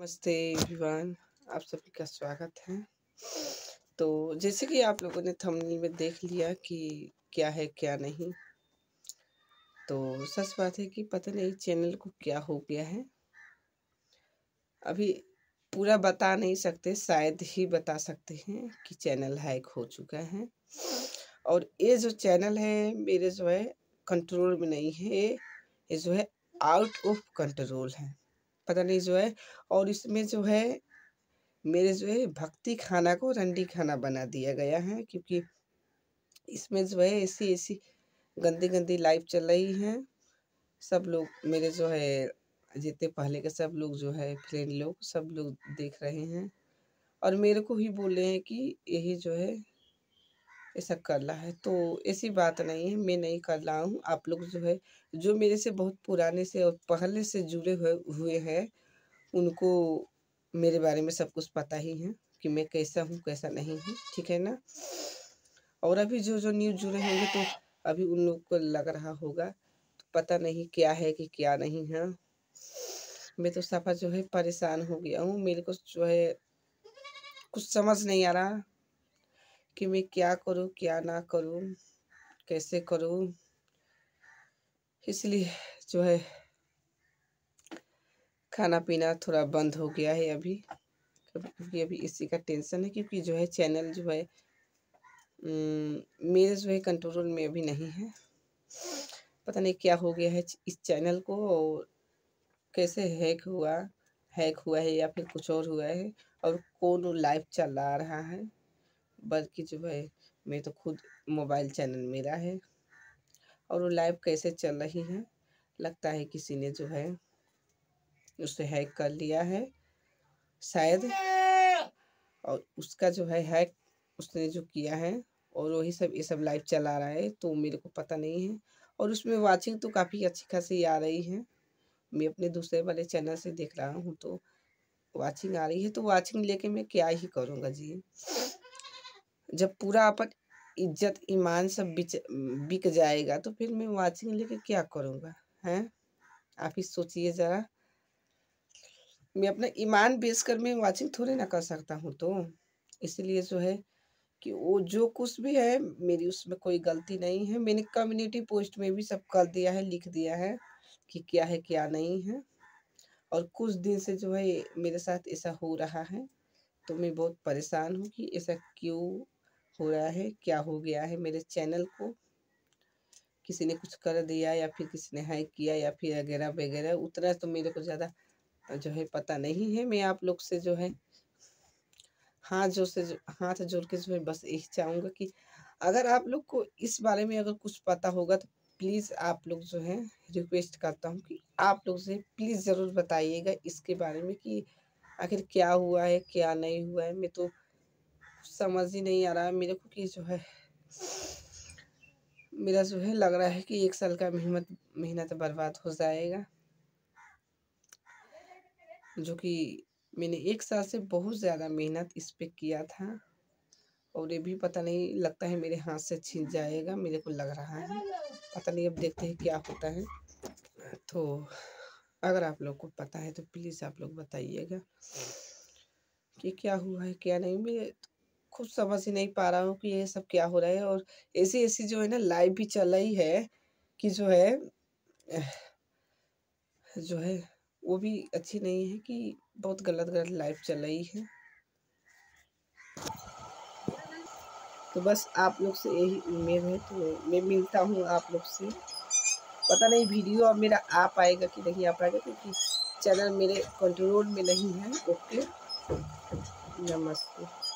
नमस्ते विवान आप सभी का स्वागत है तो जैसे कि आप लोगों ने थंबनेल में देख लिया कि क्या है क्या नहीं तो सच बात है कि पता नहीं चैनल को क्या हो गया है अभी पूरा बता नहीं सकते शायद ही बता सकते हैं कि चैनल हैक हो चुका है और ये जो चैनल है मेरे जो है कंट्रोल में नहीं है ये जो है आउट ऑफ कंट्रोल है पता नहीं जो है और इसमें जो है मेरे जो है भक्ति खाना को रंडी खाना बना दिया गया है क्योंकि इसमें जो है ऐसी ऐसी गंदी गंदी लाइफ चल रही है सब लोग मेरे जो है जितने पहले के सब लोग जो है फ्रेंड लोग सब लोग देख रहे हैं और मेरे को ही बोले हैं कि यही जो है ऐसा कर रहा है तो ऐसी बात नहीं है मैं नहीं कर रहा हूँ आप लोग जो है जो मेरे से बहुत पुराने से और पहले से जुड़े हुए हुए हैं उनको मेरे बारे में सब कुछ पता ही है कि मैं कैसा हूँ कैसा नहीं हूँ ठीक है ना और अभी जो जो न्यूज जुड़े होंगे तो अभी उन लोग को लग रहा होगा तो पता नहीं क्या है कि क्या नहीं है मैं तो सफ़ा जो है परेशान हो गया हूँ मेरे को जो है कुछ समझ नहीं आ रहा कि मैं क्या करूं क्या ना करूं कैसे करूं इसलिए जो है खाना पीना थोड़ा बंद हो गया है अभी क्योंकि अभी इसी का टेंशन है क्योंकि जो है चैनल जो है मेरे जो है कंट्रोल में अभी नहीं है पता नहीं क्या हो गया है इस चैनल को और कैसे हैक हुआ हैक हुआ है या फिर कुछ और हुआ है और कौन लाइव चला रहा है बल्कि जो है मैं तो खुद मोबाइल चैनल मेरा है और वो लाइव कैसे चल रही है लगता है किसी ने जो है उसे हैक कर लिया है शायद और उसका जो है हैक उसने जो किया है और वही सब ये सब लाइव चला रहा है तो मेरे को पता नहीं है और उसमें वाचिंग तो काफ़ी अच्छी खासी आ रही है मैं अपने दूसरे वाले चैनल से देख रहा हूँ तो वाचिंग आ रही है तो वाचिंग लेके मैं क्या ही करूँगा जी जब पूरा अपन इज्जत ईमान सब बिच बिक जाएगा तो फिर मैं वाचिंग लेके क्या करूँगा हैं आप ही सोचिए ज़रा मैं अपना ईमान बेच कर मैं वाचिंग थोड़ी ना कर सकता हूँ तो इसलिए जो है कि वो जो कुछ भी है मेरी उसमें कोई गलती नहीं है मैंने कम्युनिटी पोस्ट में भी सब कर दिया है लिख दिया है कि क्या है क्या नहीं है और कुछ दिन से जो है मेरे साथ ऐसा हो रहा है तो मैं बहुत परेशान हूँ कि ऐसा क्यों हो रहा है क्या हो गया है मेरे चैनल को किसी ने कुछ कर दिया या फिर किसी ने हाई किया या फिर वगैरह वगैरह उतना तो मेरे को ज़्यादा जो है पता नहीं है मैं आप लोग से जो है हाथ जो से हाथ जोड़ के जो है बस यही चाहूँगा कि अगर आप लोग को इस बारे में अगर कुछ पता होगा तो प्लीज़ आप लोग जो है रिक्वेस्ट करता हूँ कि आप लोग से प्लीज़ ज़रूर बताइएगा इसके बारे में कि आखिर क्या हुआ है क्या नहीं हुआ है मैं तो समझ ही नहीं आ रहा है मेरे को कि जो है मेरा जो है लग रहा है कि एक साल का मेहनत मेहनत बर्बाद हो जाएगा जो कि मैंने एक साल से बहुत ज़्यादा मेहनत इस पर किया था और ये भी पता नहीं लगता है मेरे हाथ से छीन जाएगा मेरे को लग रहा है पता नहीं अब देखते हैं क्या होता है तो अगर आप लोग को पता है तो प्लीज़ आप लोग बताइएगा कि क्या हुआ है क्या नहीं मेरे खुद समझ ही नहीं पा रहा हूँ कि ये सब क्या हो रहा है और ऐसी ऐसी जो है ना लाइव भी चल रही है कि जो है जो है वो भी अच्छी नहीं है कि बहुत गलत गलत लाइव चल रही है तो बस आप लोग से यही उम्मीद है तो मैं मिलता हूँ आप लोग से पता नहीं वीडियो अब मेरा आ पाएगा कि नहीं आ पाएगा क्योंकि चैनल मेरे कंट्रोल में नहीं है ओके नमस्ते